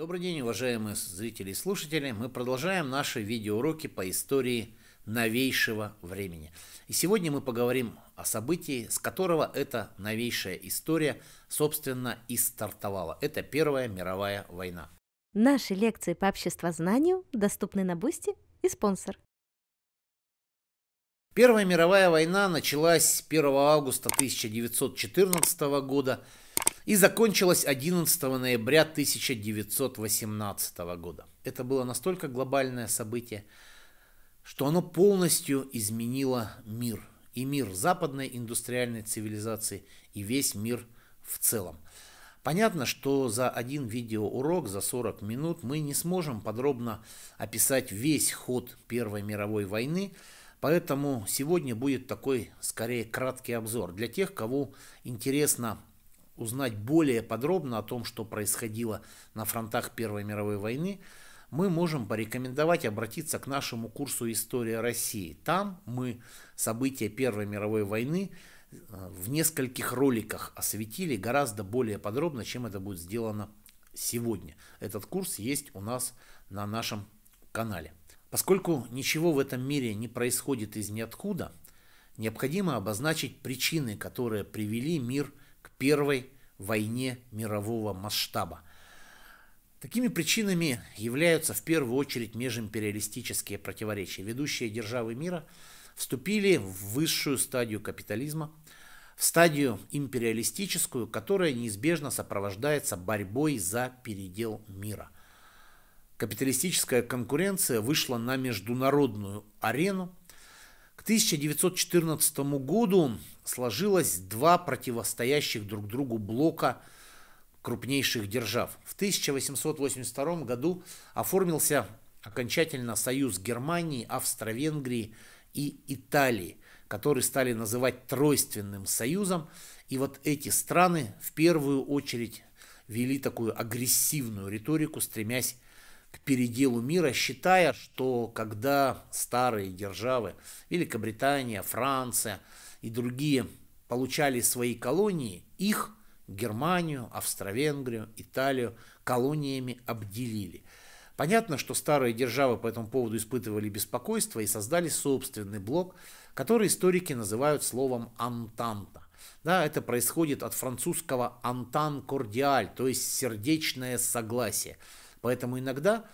Добрый день, уважаемые зрители и слушатели. Мы продолжаем наши видеоуроки по истории новейшего времени. И сегодня мы поговорим о событии, с которого эта новейшая история, собственно, и стартовала. Это Первая мировая война. Наши лекции по обществознанию доступны на Бусти и спонсор. Первая мировая война началась 1 августа 1914 года и закончилась 11 ноября 1918 года. Это было настолько глобальное событие, что оно полностью изменило мир. И мир западной индустриальной цивилизации, и весь мир в целом. Понятно, что за один видеоурок, за 40 минут, мы не сможем подробно описать весь ход Первой мировой войны, поэтому сегодня будет такой, скорее, краткий обзор для тех, кого интересно узнать более подробно о том, что происходило на фронтах Первой мировой войны, мы можем порекомендовать обратиться к нашему курсу «История России». Там мы события Первой мировой войны э, в нескольких роликах осветили гораздо более подробно, чем это будет сделано сегодня. Этот курс есть у нас на нашем канале. Поскольку ничего в этом мире не происходит из ниоткуда, необходимо обозначить причины, которые привели мир к Первой войне мирового масштаба. Такими причинами являются в первую очередь межимпериалистические противоречия. Ведущие державы мира вступили в высшую стадию капитализма, в стадию империалистическую, которая неизбежно сопровождается борьбой за передел мира. Капиталистическая конкуренция вышла на международную арену, к 1914 году сложилось два противостоящих друг другу блока крупнейших держав. В 1882 году оформился окончательно союз Германии, Австро-Венгрии и Италии, который стали называть Тройственным союзом. И вот эти страны в первую очередь вели такую агрессивную риторику, стремясь к переделу мира, считая, что когда старые державы, Великобритания, Франция и другие получали свои колонии, их, Германию, Австро-Венгрию, Италию, колониями обделили. Понятно, что старые державы по этому поводу испытывали беспокойство и создали собственный блок, который историки называют словом «антанта». Да, это происходит от французского «антан кордиаль», то есть «сердечное согласие». Поэтому иногда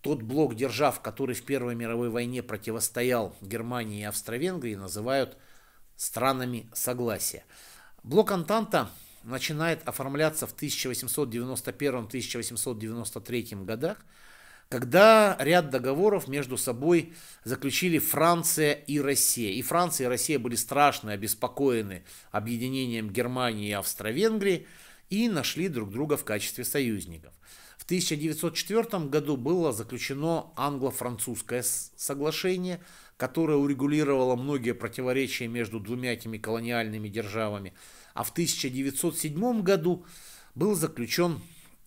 тот блок держав, который в Первой мировой войне противостоял Германии и Австро-Венгрии, называют странами согласия. Блок Антанта начинает оформляться в 1891-1893 годах, когда ряд договоров между собой заключили Франция и Россия. И Франция и Россия были страшно обеспокоены объединением Германии и Австро-Венгрии и нашли друг друга в качестве союзников. В 1904 году было заключено англо-французское соглашение, которое урегулировало многие противоречия между двумя этими колониальными державами, а в 1907 году был заключен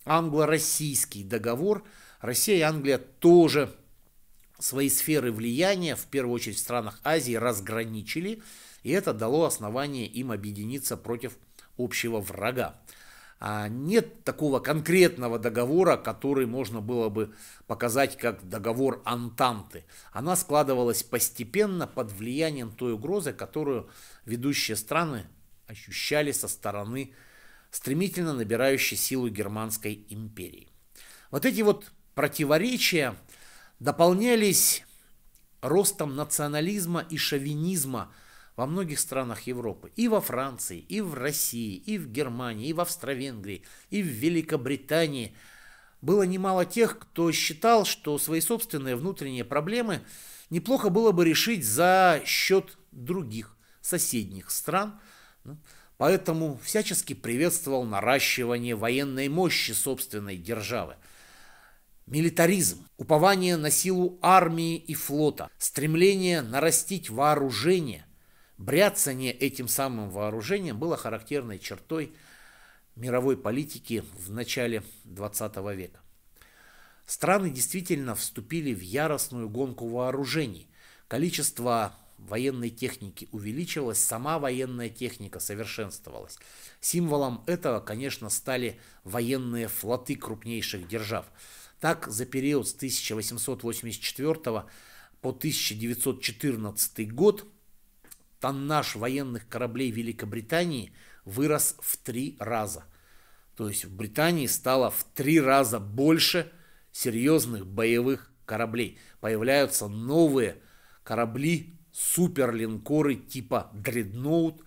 англо-российский договор. Россия и Англия тоже свои сферы влияния, в первую очередь в странах Азии, разграничили, и это дало основание им объединиться против общего врага. А нет такого конкретного договора, который можно было бы показать как договор Антанты. Она складывалась постепенно под влиянием той угрозы, которую ведущие страны ощущали со стороны стремительно набирающей силу Германской империи. Вот эти вот противоречия дополнялись ростом национализма и шовинизма – во многих странах Европы, и во Франции, и в России, и в Германии, и в Австро-Венгрии, и в Великобритании было немало тех, кто считал, что свои собственные внутренние проблемы неплохо было бы решить за счет других соседних стран, ну, поэтому всячески приветствовал наращивание военной мощи собственной державы. Милитаризм, упование на силу армии и флота, стремление нарастить вооружение, Бряцание этим самым вооружением было характерной чертой мировой политики в начале 20 века. Страны действительно вступили в яростную гонку вооружений. Количество военной техники увеличилось, сама военная техника совершенствовалась. Символом этого, конечно, стали военные флоты крупнейших держав. Так, за период с 1884 по 1914 год тоннаж военных кораблей Великобритании вырос в три раза. То есть в Британии стало в три раза больше серьезных боевых кораблей. Появляются новые корабли, суперлинкоры типа «Дредноут».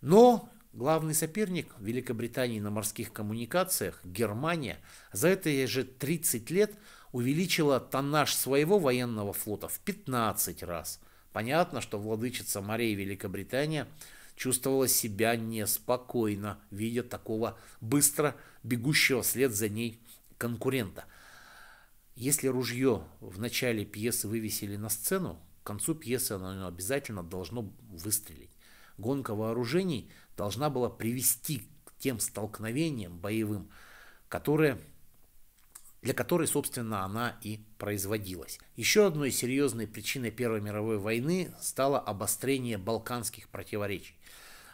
Но главный соперник Великобритании на морских коммуникациях, Германия, за это же 30 лет увеличила тоннаж своего военного флота в 15 раз – Понятно, что владычица морей Великобритания чувствовала себя неспокойно, видя такого быстро бегущего вслед за ней конкурента. Если ружье в начале пьесы вывесили на сцену, к концу пьесы оно обязательно должно выстрелить. Гонка вооружений должна была привести к тем столкновениям боевым, которые для которой, собственно, она и производилась. Еще одной серьезной причиной Первой мировой войны стало обострение балканских противоречий.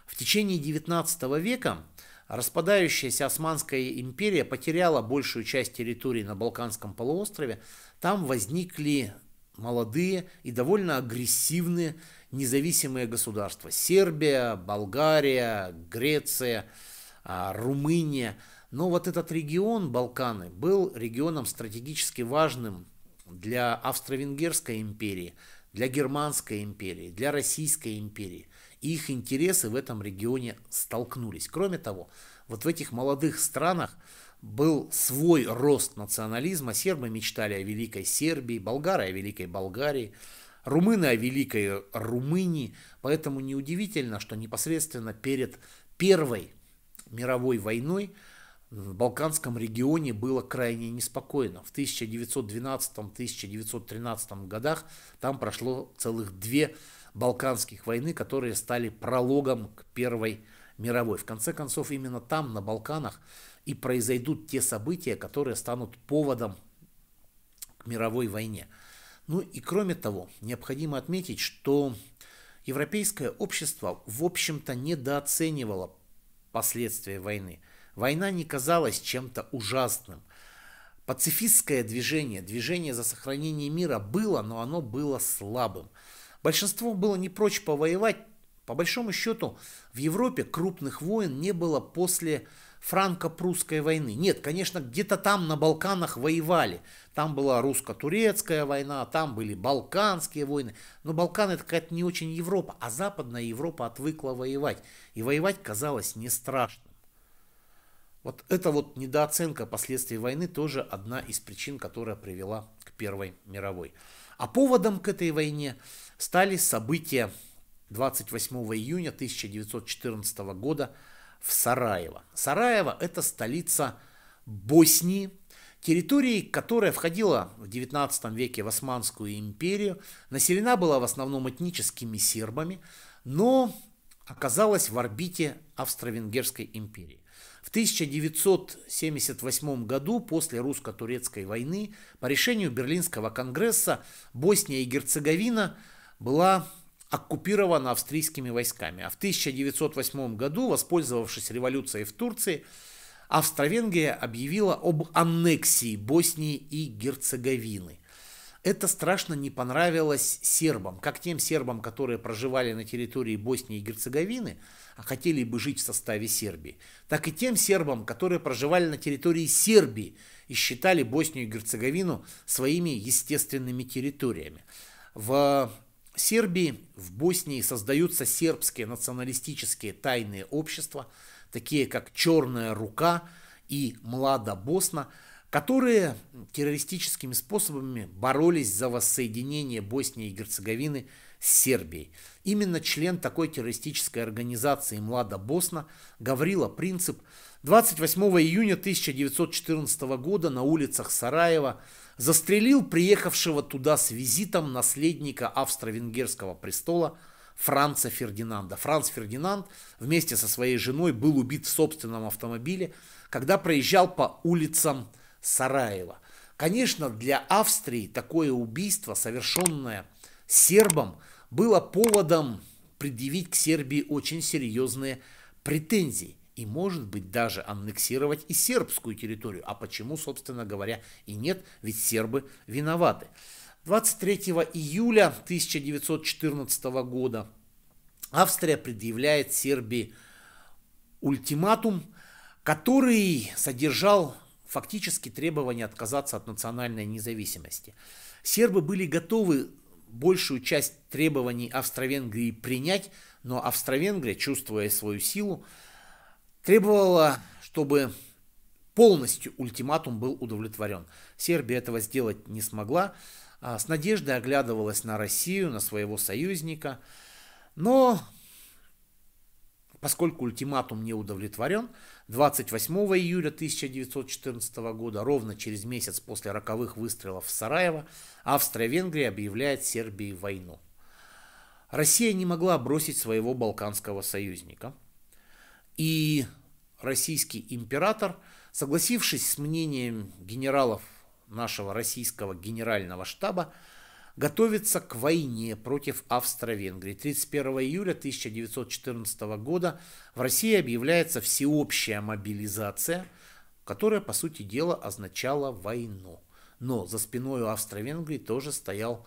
В течение XIX века распадающаяся Османская империя потеряла большую часть территории на Балканском полуострове. Там возникли молодые и довольно агрессивные независимые государства. Сербия, Болгария, Греция, а, Румыния – но вот этот регион Балканы был регионом стратегически важным для Австро-Венгерской империи, для Германской империи, для Российской империи. И их интересы в этом регионе столкнулись. Кроме того, вот в этих молодых странах был свой рост национализма. Сербы мечтали о Великой Сербии, болгары о Великой Болгарии, румыны о Великой Румынии. Поэтому неудивительно, что непосредственно перед Первой мировой войной – в Балканском регионе было крайне неспокойно. В 1912-1913 годах там прошло целых две Балканских войны, которые стали прологом к Первой мировой. В конце концов, именно там, на Балканах, и произойдут те события, которые станут поводом к мировой войне. Ну и кроме того, необходимо отметить, что европейское общество, в общем-то, недооценивало последствия войны – Война не казалась чем-то ужасным. Пацифистское движение, движение за сохранение мира было, но оно было слабым. Большинство было не прочь повоевать. По большому счету, в Европе крупных войн не было после франко-прусской войны. Нет, конечно, где-то там на Балканах воевали. Там была русско-турецкая война, там были балканские войны. Но Балканы это какая-то не очень Европа, а Западная Европа отвыкла воевать. И воевать казалось не страшно. Вот эта вот недооценка последствий войны тоже одна из причин, которая привела к Первой мировой. А поводом к этой войне стали события 28 июня 1914 года в Сараево. Сараево – это столица Боснии, территории, которая входила в XIX веке в Османскую империю, населена была в основном этническими сербами, но оказалась в орбите Австро-Венгерской империи. В 1978 году, после русско-турецкой войны, по решению Берлинского конгресса Босния и Герцеговина была оккупирована австрийскими войсками. А в 1908 году, воспользовавшись революцией в Турции, Австро-Венгрия объявила об аннексии Боснии и Герцеговины. Это страшно не понравилось сербам, как тем сербам, которые проживали на территории Боснии и Герцеговины, хотели бы жить в составе Сербии, так и тем сербам, которые проживали на территории Сербии и считали Боснию и Герцеговину своими естественными территориями. В Сербии, в Боснии создаются сербские националистические тайные общества, такие как «Черная рука» и «Млада Босна», которые террористическими способами боролись за воссоединение Боснии и Герцеговины – с Сербией. Именно член такой террористической организации Млада Босна Гаврила Принцип 28 июня 1914 года на улицах Сараева застрелил приехавшего туда с визитом наследника австро-венгерского престола Франца Фердинанда. Франц Фердинанд вместе со своей женой был убит в собственном автомобиле, когда проезжал по улицам Сараева. Конечно, для Австрии такое убийство, совершенное – сербам было поводом предъявить к Сербии очень серьезные претензии и, может быть, даже аннексировать и сербскую территорию. А почему, собственно говоря, и нет, ведь сербы виноваты. 23 июля 1914 года Австрия предъявляет Сербии ультиматум, который содержал фактически требование отказаться от национальной независимости. Сербы были готовы большую часть требований Австро-Венгрии принять, но Австро-Венгрия, чувствуя свою силу, требовала, чтобы полностью ультиматум был удовлетворен. Сербия этого сделать не смогла, а с надеждой оглядывалась на Россию, на своего союзника, но поскольку ультиматум не удовлетворен, 28 июля 1914 года, ровно через месяц после роковых выстрелов в Сараево, австро венгрия объявляет Сербии войну. Россия не могла бросить своего балканского союзника. И российский император, согласившись с мнением генералов нашего российского генерального штаба, готовится к войне против Австро-Венгрии. 31 июля 1914 года в России объявляется всеобщая мобилизация, которая, по сути дела, означала войну. Но за спиной у Австро-Венгрии тоже стоял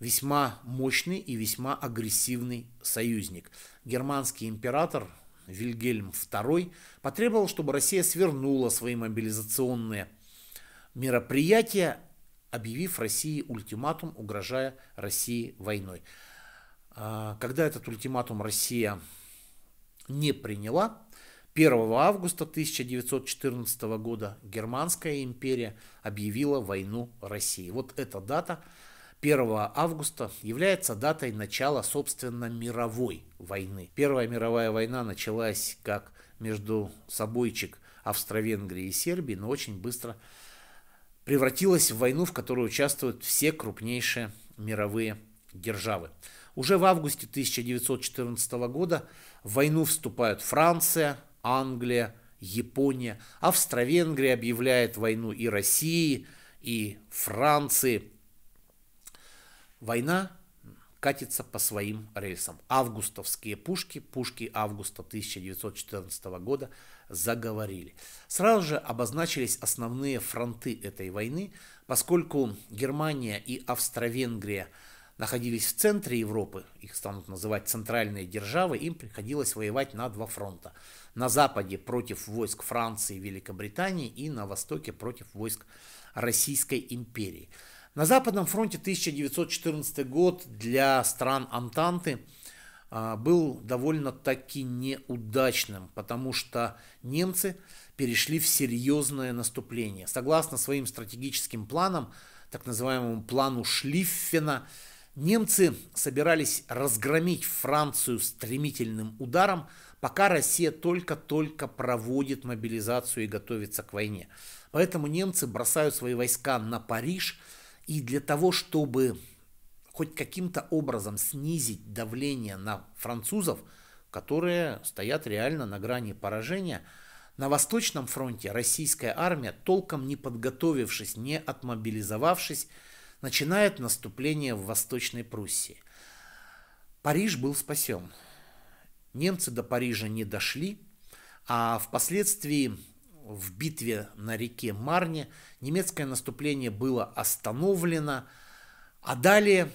весьма мощный и весьма агрессивный союзник. Германский император Вильгельм II потребовал, чтобы Россия свернула свои мобилизационные мероприятия объявив России ультиматум, угрожая России войной. А, когда этот ультиматум Россия не приняла, 1 августа 1914 года Германская империя объявила войну России. Вот эта дата 1 августа является датой начала, собственно, мировой войны. Первая мировая война началась как между собойчик Австро-Венгрии и Сербии, но очень быстро превратилась в войну, в которой участвуют все крупнейшие мировые державы. Уже в августе 1914 года в войну вступают Франция, Англия, Япония, Австро-Венгрия объявляет войну и России, и Франции. Война катится по своим рельсам. Августовские пушки, пушки августа 1914 года заговорили. Сразу же обозначились основные фронты этой войны, поскольку Германия и Австро-Венгрия находились в центре Европы, их станут называть центральные державы, им приходилось воевать на два фронта. На западе против войск Франции и Великобритании и на востоке против войск Российской империи. На Западном фронте 1914 год для стран Антанты – а, был довольно-таки неудачным, потому что немцы перешли в серьезное наступление. Согласно своим стратегическим планам, так называемому плану Шлиффена, немцы собирались разгромить Францию стремительным ударом, пока Россия только-только проводит мобилизацию и готовится к войне. Поэтому немцы бросают свои войска на Париж, и для того, чтобы хоть каким-то образом снизить давление на французов, которые стоят реально на грани поражения. На Восточном фронте российская армия, толком не подготовившись, не отмобилизовавшись, начинает наступление в Восточной Пруссии. Париж был спасен. Немцы до Парижа не дошли, а впоследствии в битве на реке Марне немецкое наступление было остановлено, а далее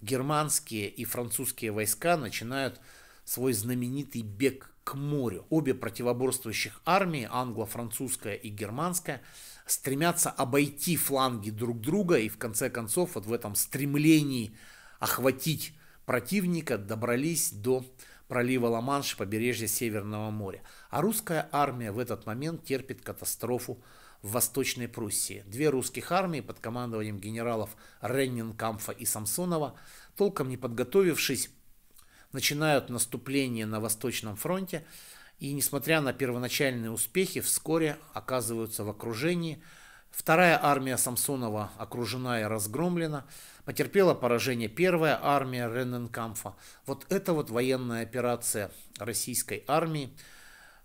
германские и французские войска начинают свой знаменитый бег к морю. Обе противоборствующих армии, англо-французская и германская, стремятся обойти фланги друг друга и в конце концов вот в этом стремлении охватить противника добрались до пролива Ла-Манш, побережья Северного моря. А русская армия в этот момент терпит катастрофу в Восточной Пруссии. Две русских армии под командованием генералов Реннинкамфа и Самсонова, толком не подготовившись, начинают наступление на Восточном фронте и, несмотря на первоначальные успехи, вскоре оказываются в окружении. Вторая армия Самсонова окружена и разгромлена. Потерпела поражение первая армия Ренненкамфа. Вот эта вот военная операция российской армии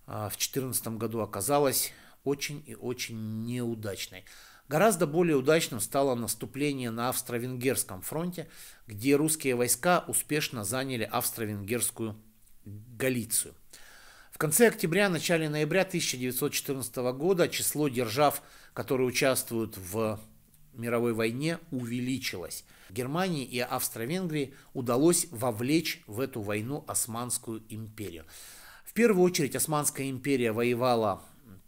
а, в 2014 году оказалась очень и очень неудачной. Гораздо более удачным стало наступление на австро-венгерском фронте, где русские войска успешно заняли австро-венгерскую Галицию. В конце октября, начале ноября 1914 года число держав, которые участвуют в мировой войне, увеличилось. Германии и Австро-Венгрии удалось вовлечь в эту войну Османскую империю. В первую очередь Османская империя воевала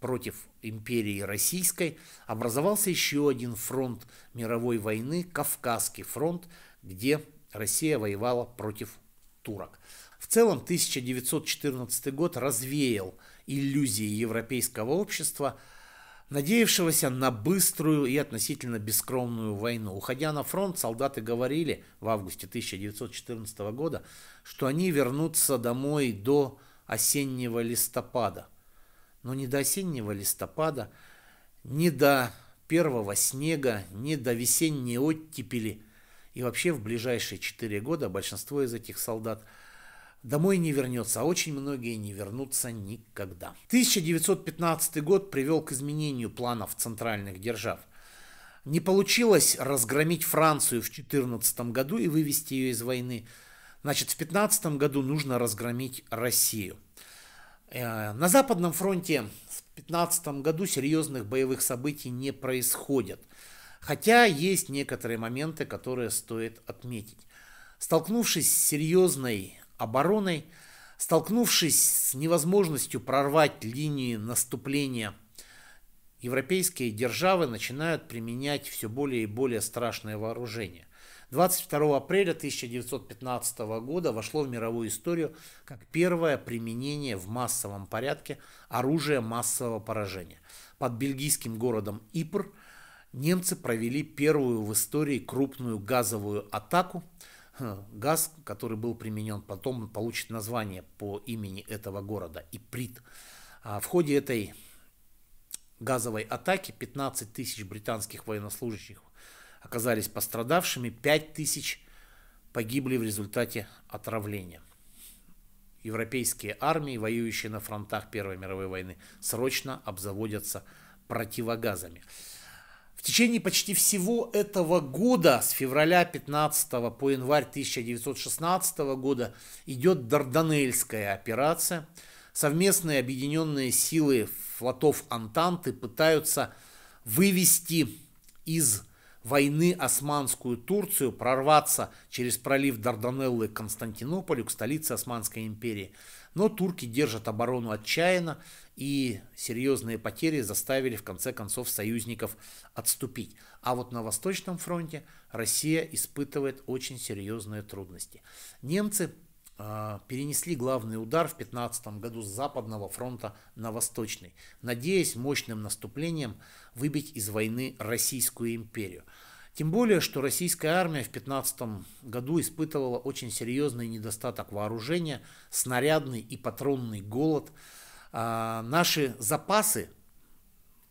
против империи российской, образовался еще один фронт мировой войны, Кавказский фронт, где Россия воевала против турок. В целом 1914 год развеял иллюзии европейского общества, надеявшегося на быструю и относительно бескровную войну. Уходя на фронт, солдаты говорили в августе 1914 года, что они вернутся домой до осеннего листопада – но не до осеннего листопада, не до первого снега, не до весенней оттепели. И вообще в ближайшие четыре года большинство из этих солдат домой не вернется, а очень многие не вернутся никогда. 1915 год привел к изменению планов центральных держав. Не получилось разгромить Францию в 2014 году и вывести ее из войны. Значит, в 2015 году нужно разгромить Россию – Э, на Западном фронте в 2015 году серьезных боевых событий не происходит, хотя есть некоторые моменты, которые стоит отметить. Столкнувшись с серьезной обороной, столкнувшись с невозможностью прорвать линии наступления, европейские державы начинают применять все более и более страшное вооружение. 22 апреля 1915 года вошло в мировую историю как первое применение в массовом порядке оружия массового поражения. Под бельгийским городом Ипр немцы провели первую в истории крупную газовую атаку. Газ, который был применен потом, получит название по имени этого города – Иприт. А в ходе этой газовой атаки 15 тысяч британских военнослужащих оказались пострадавшими, 5 тысяч погибли в результате отравления. Европейские армии, воюющие на фронтах Первой мировой войны, срочно обзаводятся противогазами. В течение почти всего этого года, с февраля 15 по январь 1916 года, идет Дарданельская операция. Совместные объединенные силы флотов Антанты пытаются вывести из войны Османскую Турцию прорваться через пролив Дарданеллы к Константинополю, к столице Османской империи. Но турки держат оборону отчаянно, и серьезные потери заставили в конце концов союзников отступить. А вот на Восточном фронте Россия испытывает очень серьезные трудности. Немцы Э, перенесли главный удар в 15 году с Западного фронта на Восточный, надеясь мощным наступлением выбить из войны Российскую империю. Тем более, что российская армия в 15 году испытывала очень серьезный недостаток вооружения, снарядный и патронный голод. А наши запасы,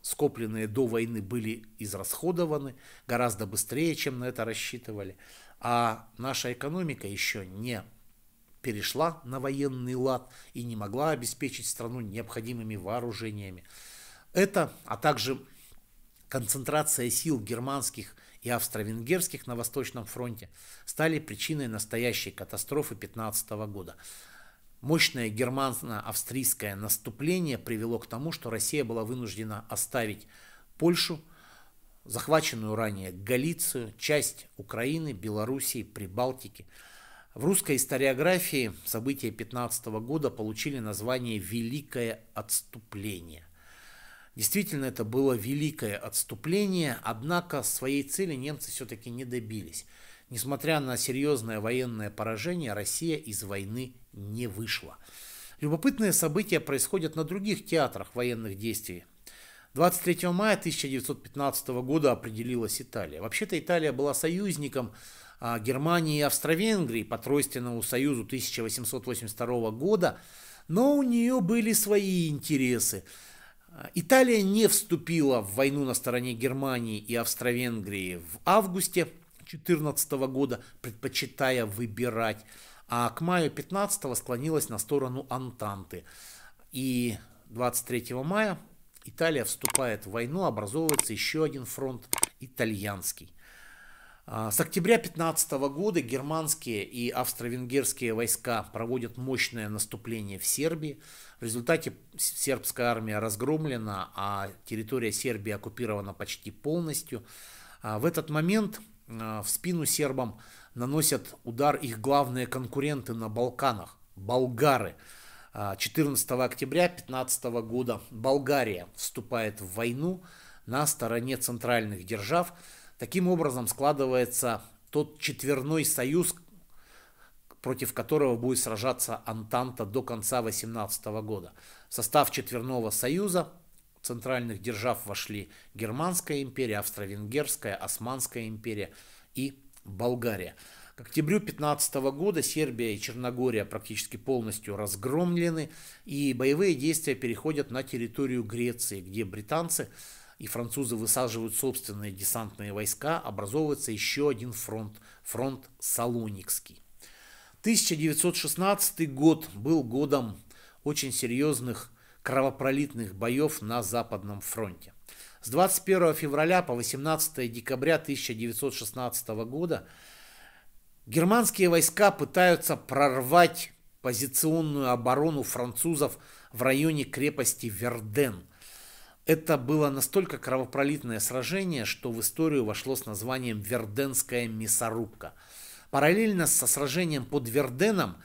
скопленные до войны, были израсходованы гораздо быстрее, чем на это рассчитывали, а наша экономика еще не перешла на военный лад и не могла обеспечить страну необходимыми вооружениями. Это, а также концентрация сил германских и австро-венгерских на Восточном фронте стали причиной настоящей катастрофы 15 года. Мощное германо-австрийское наступление привело к тому, что Россия была вынуждена оставить Польшу, захваченную ранее Галицию, часть Украины, Белоруссии, Прибалтики – в русской историографии события 15 года получили название «Великое отступление». Действительно, это было великое отступление, однако своей цели немцы все-таки не добились. Несмотря на серьезное военное поражение, Россия из войны не вышла. Любопытные события происходят на других театрах военных действий. 23 мая 1915 года определилась Италия. Вообще-то Италия была союзником а, Германии и Австро-Венгрии по Тройственному союзу 1882 года, но у нее были свои интересы. Италия не вступила в войну на стороне Германии и Австро-Венгрии в августе 2014 года, предпочитая выбирать, а к маю 15 склонилась на сторону Антанты. И 23 мая Италия вступает в войну, образовывается еще один фронт итальянский. А, с октября 15 года германские и австро-венгерские войска проводят мощное наступление в Сербии. В результате сербская армия разгромлена, а территория Сербии оккупирована почти полностью. А, в этот момент а, в спину сербам наносят удар их главные конкуренты на Балканах – болгары. 14 октября 15 года Болгария вступает в войну на стороне центральных держав – Таким образом складывается тот четверной союз, против которого будет сражаться Антанта до конца 18 года. В состав четверного союза центральных держав вошли Германская империя, Австро-Венгерская, Османская империя и Болгария. К октябрю 15 года Сербия и Черногория практически полностью разгромлены, и боевые действия переходят на территорию Греции, где британцы и французы высаживают собственные десантные войска, образовывается еще один фронт, фронт Салоникский. 1916 год был годом очень серьезных кровопролитных боев на Западном фронте. С 21 февраля по 18 декабря 1916 года германские войска пытаются прорвать позиционную оборону французов в районе крепости Верден – это было настолько кровопролитное сражение, что в историю вошло с названием «Верденская мясорубка». Параллельно со сражением под Верденом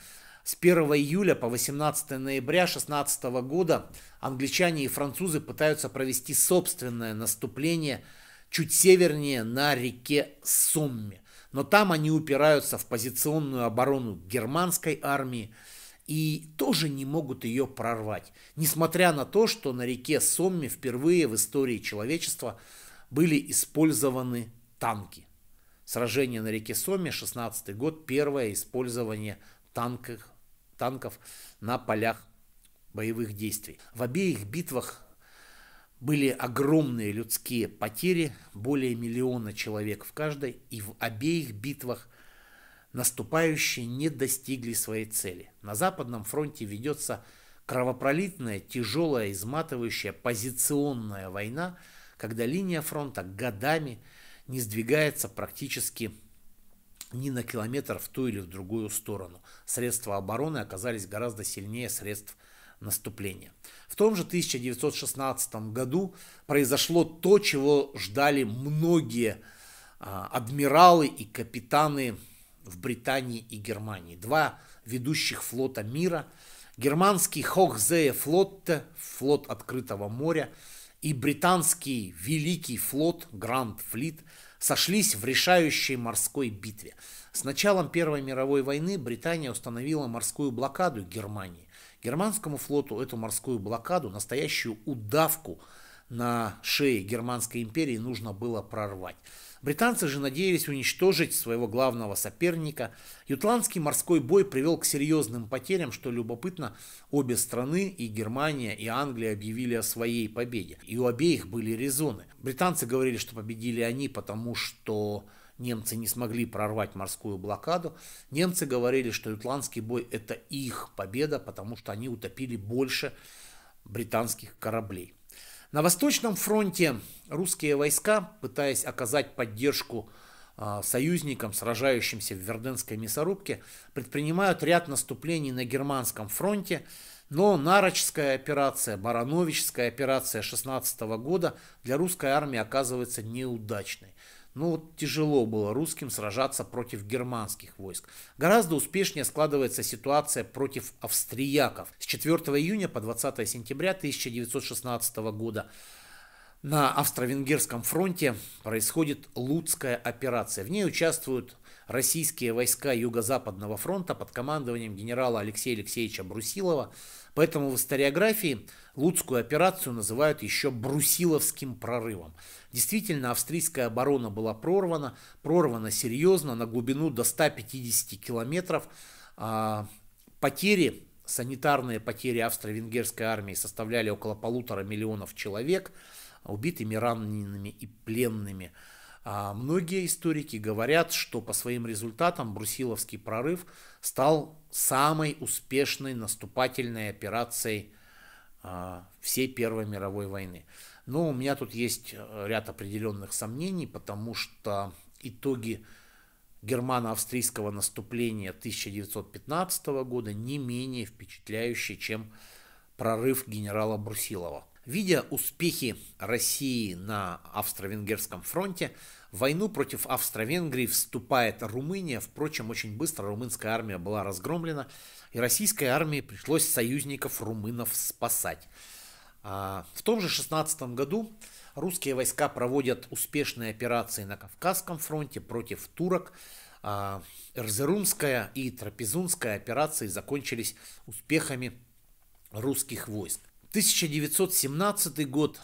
с 1 июля по 18 ноября 16 года англичане и французы пытаются провести собственное наступление чуть севернее на реке Сомме. Но там они упираются в позиционную оборону германской армии – и тоже не могут ее прорвать. Несмотря на то, что на реке Сомме впервые в истории человечества были использованы танки. Сражение на реке Сомме, 16 год, первое использование танков, танков на полях боевых действий. В обеих битвах были огромные людские потери, более миллиона человек в каждой, и в обеих битвах наступающие не достигли своей цели. На Западном фронте ведется кровопролитная, тяжелая, изматывающая позиционная война, когда линия фронта годами не сдвигается практически ни на километр в ту или в другую сторону. Средства обороны оказались гораздо сильнее средств наступления. В том же 1916 году произошло то, чего ждали многие а, адмиралы и капитаны в Британии и Германии. Два ведущих флота мира, германский Хохзее флот, флот открытого моря, и британский Великий флот, Гранд Флит, сошлись в решающей морской битве. С началом Первой мировой войны Британия установила морскую блокаду Германии. Германскому флоту эту морскую блокаду, настоящую удавку на шее Германской империи нужно было прорвать. Британцы же надеялись уничтожить своего главного соперника. Ютландский морской бой привел к серьезным потерям, что любопытно, обе страны, и Германия, и Англия объявили о своей победе. И у обеих были резоны. Британцы говорили, что победили они, потому что немцы не смогли прорвать морскую блокаду. Немцы говорили, что ютландский бой – это их победа, потому что они утопили больше британских кораблей. На Восточном фронте русские войска, пытаясь оказать поддержку а, союзникам, сражающимся в Верденской мясорубке, предпринимают ряд наступлений на Германском фронте, но Нарочская операция, Барановичская операция 16 года для русской армии оказывается неудачной. Ну вот тяжело было русским сражаться против германских войск. Гораздо успешнее складывается ситуация против австрияков. С 4 июня по 20 сентября 1916 года на Австро-Венгерском фронте происходит Луцкая операция. В ней участвуют российские войска Юго-Западного фронта под командованием генерала Алексея Алексеевича Брусилова – Поэтому в историографии Луцкую операцию называют еще Брусиловским прорывом. Действительно, австрийская оборона была прорвана, прорвана серьезно, на глубину до 150 километров. А, потери, санитарные потери австро-венгерской армии составляли около полутора миллионов человек, убитыми, ранеными и пленными – а многие историки говорят, что по своим результатам Брусиловский прорыв стал самой успешной наступательной операцией а, всей Первой мировой войны. Но у меня тут есть э, ряд определенных сомнений, потому что итоги германо-австрийского наступления 1915 года не менее впечатляющие, чем прорыв генерала Брусилова. Видя успехи России на австро-венгерском фронте, в войну против Австро-Венгрии вступает Румыния. Впрочем, очень быстро румынская армия была разгромлена, и российской армии пришлось союзников румынов спасать. А, в том же 16 году русские войска проводят успешные операции на Кавказском фронте против турок. А, Эрзерумская и Трапезунская операции закончились успехами русских войск. 1917 год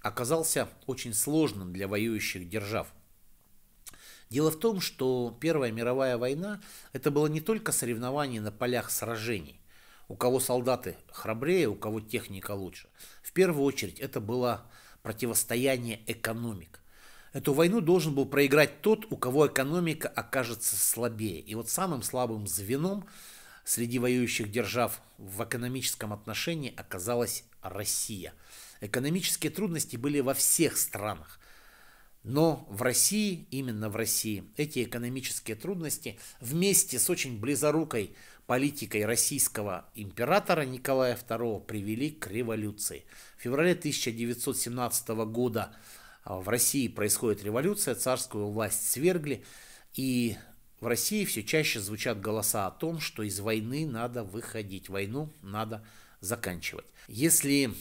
оказался очень сложным для воюющих держав. Дело в том, что Первая мировая война – это было не только соревнование на полях сражений, у кого солдаты храбрее, у кого техника лучше. В первую очередь это было противостояние экономик. Эту войну должен был проиграть тот, у кого экономика окажется слабее. И вот самым слабым звеном Среди воюющих держав в экономическом отношении оказалась Россия. Экономические трудности были во всех странах. Но в России, именно в России, эти экономические трудности вместе с очень близорукой политикой российского императора Николая II привели к революции. В феврале 1917 года а, в России происходит революция, царскую власть свергли, и в России все чаще звучат голоса о том, что из войны надо выходить, войну надо заканчивать. Если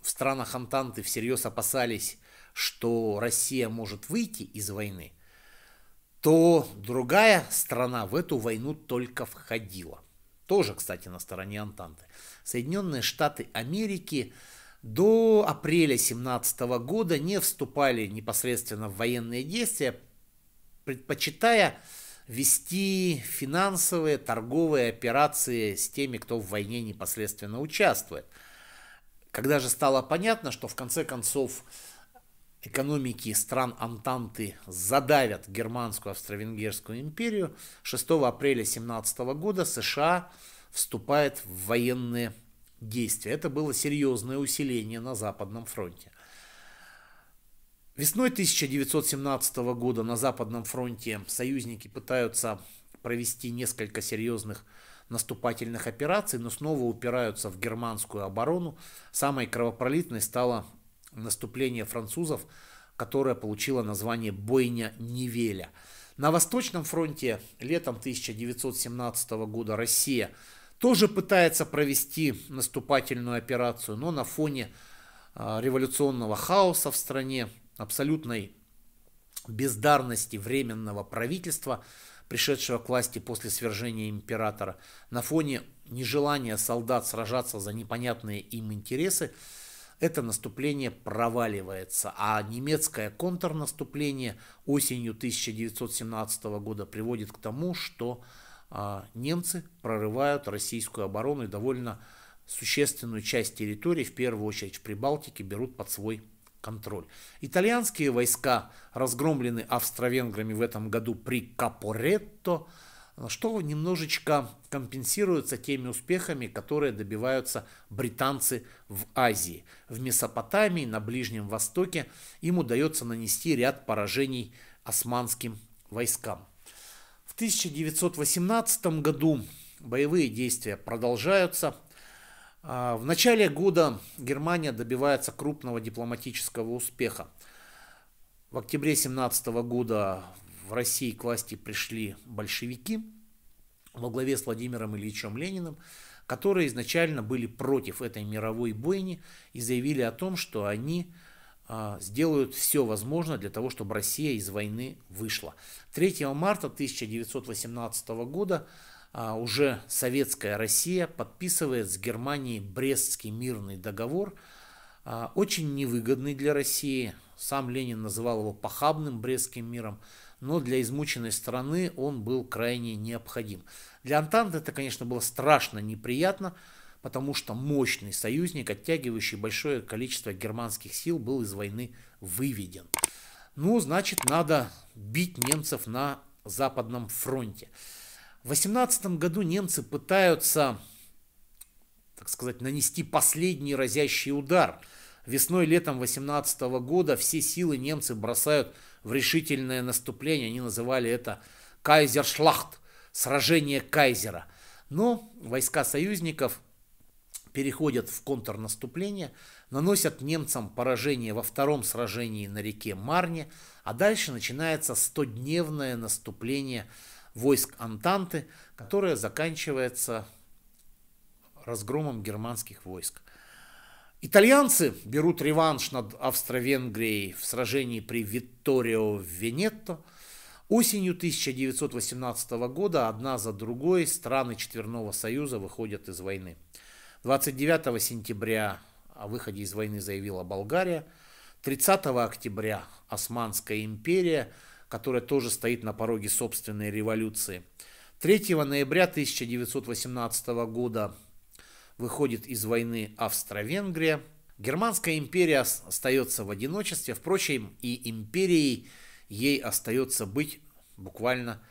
в странах Антанты всерьез опасались, что Россия может выйти из войны, то другая страна в эту войну только входила. Тоже, кстати, на стороне Антанты. Соединенные Штаты Америки до апреля 2017 года не вступали непосредственно в военные действия, предпочитая вести финансовые, торговые операции с теми, кто в войне непосредственно участвует. Когда же стало понятно, что в конце концов экономики стран Антанты задавят Германскую Австро-Венгерскую империю, 6 апреля 17 года США вступает в военные действия. Это было серьезное усиление на Западном фронте. Весной 1917 года на Западном фронте союзники пытаются провести несколько серьезных наступательных операций, но снова упираются в германскую оборону. Самой кровопролитной стало наступление французов, которое получило название «Бойня Невеля». На Восточном фронте летом 1917 года Россия тоже пытается провести наступательную операцию, но на фоне а, революционного хаоса в стране абсолютной бездарности временного правительства, пришедшего к власти после свержения императора, на фоне нежелания солдат сражаться за непонятные им интересы, это наступление проваливается, а немецкое контрнаступление осенью 1917 года приводит к тому, что а, немцы прорывают российскую оборону и довольно существенную часть территории, в первую очередь в Прибалтике, берут под свой контроль. Итальянские войска разгромлены австро-венграми в этом году при Капоретто, что немножечко компенсируется теми успехами, которые добиваются британцы в Азии. В Месопотамии, на Ближнем Востоке им удается нанести ряд поражений османским войскам. В 1918 году боевые действия продолжаются – а, в начале года Германия добивается крупного дипломатического успеха. В октябре 17 года в России к власти пришли большевики во главе с Владимиром Ильичем Лениным, которые изначально были против этой мировой бойни и заявили о том, что они а, сделают все возможное для того, чтобы Россия из войны вышла. 3 марта 1918 года а, уже советская Россия подписывает с Германией Брестский мирный договор, а, очень невыгодный для России. Сам Ленин называл его похабным Брестским миром, но для измученной страны он был крайне необходим. Для Антанты это, конечно, было страшно неприятно, потому что мощный союзник, оттягивающий большое количество германских сил, был из войны выведен. Ну, значит, надо бить немцев на Западном фронте. В 18 году немцы пытаются, так сказать, нанести последний разящий удар. Весной-летом 18 года все силы немцы бросают в решительное наступление. Они называли это «Кайзершлахт» – «Сражение Кайзера». Но войска союзников переходят в контрнаступление, наносят немцам поражение во втором сражении на реке Марне, а дальше начинается 100-дневное наступление войск Антанты, которая заканчивается разгромом германских войск. Итальянцы берут реванш над Австро-Венгрией в сражении при Витторио Венетто. Осенью 1918 года одна за другой страны Четверного Союза выходят из войны. 29 сентября о выходе из войны заявила Болгария. 30 октября Османская империя – которая тоже стоит на пороге собственной революции. 3 ноября 1918 года выходит из войны Австро-Венгрия. Германская империя остается в одиночестве, впрочем, и империей ей остается быть буквально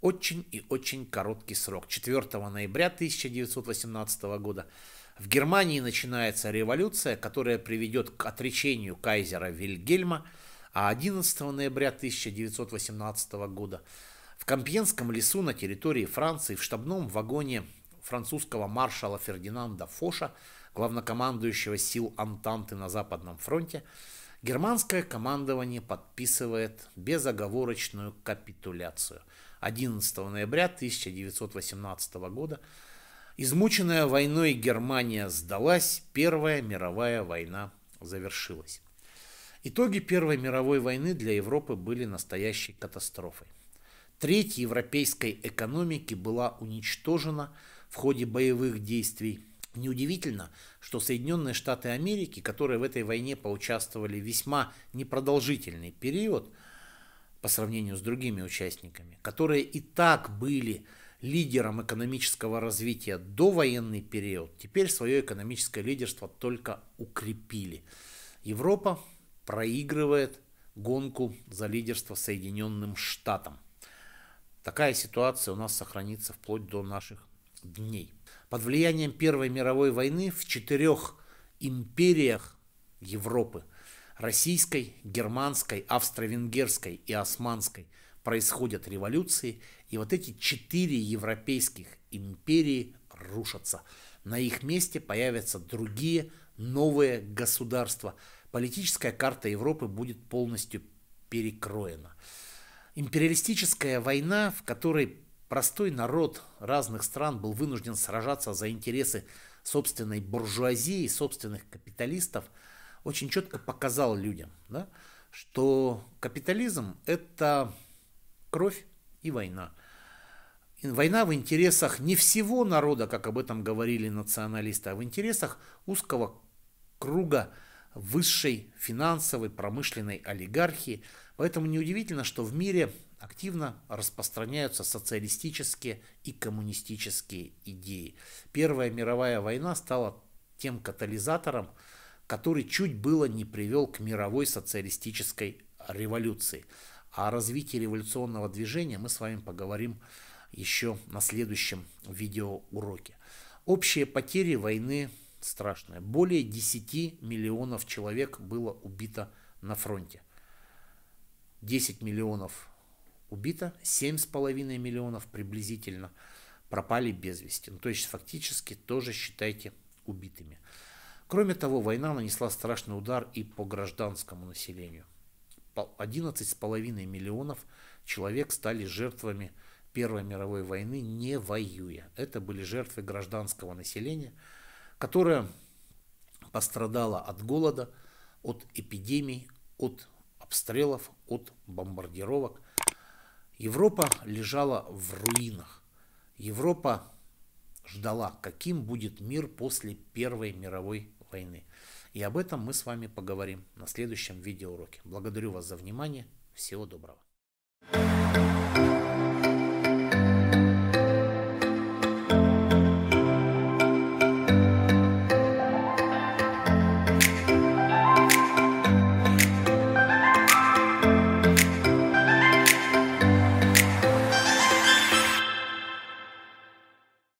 очень и очень короткий срок. 4 ноября 1918 года в Германии начинается революция, которая приведет к отречению кайзера Вильгельма – а 11 ноября 1918 года в Компьенском лесу на территории Франции в штабном вагоне французского маршала Фердинанда Фоша, главнокомандующего сил Антанты на Западном фронте, германское командование подписывает безоговорочную капитуляцию. 11 ноября 1918 года измученная войной Германия сдалась, Первая мировая война завершилась. Итоги Первой мировой войны для Европы были настоящей катастрофой. Треть европейской экономики была уничтожена в ходе боевых действий. Неудивительно, что Соединенные Штаты Америки, которые в этой войне поучаствовали весьма непродолжительный период по сравнению с другими участниками, которые и так были лидером экономического развития до военный период, теперь свое экономическое лидерство только укрепили. Европа проигрывает гонку за лидерство Соединенным Штатам. Такая ситуация у нас сохранится вплоть до наших дней. Под влиянием Первой мировой войны в четырех империях Европы – российской, германской, австро-венгерской и османской – происходят революции, и вот эти четыре европейских империи рушатся. На их месте появятся другие новые государства – политическая карта Европы будет полностью перекроена. Империалистическая война, в которой простой народ разных стран был вынужден сражаться за интересы собственной буржуазии, собственных капиталистов, очень четко показал людям, да, что капитализм – это кровь и война. война в интересах не всего народа, как об этом говорили националисты, а в интересах узкого круга высшей финансовой, промышленной олигархии. Поэтому неудивительно, что в мире активно распространяются социалистические и коммунистические идеи. Первая мировая война стала тем катализатором, который чуть было не привел к мировой социалистической революции. О развитии революционного движения мы с вами поговорим еще на следующем видеоуроке. Общие потери войны страшное. Более 10 миллионов человек было убито на фронте. 10 миллионов убито, 7,5 миллионов приблизительно пропали без вести. Ну, то есть фактически тоже считайте убитыми. Кроме того, война нанесла страшный удар и по гражданскому населению. 11,5 миллионов человек стали жертвами Первой мировой войны, не воюя. Это были жертвы гражданского населения – которая пострадала от голода, от эпидемий, от обстрелов, от бомбардировок. Европа лежала в руинах. Европа ждала, каким будет мир после Первой мировой войны. И об этом мы с вами поговорим на следующем видеоуроке. Благодарю вас за внимание. Всего доброго. thank you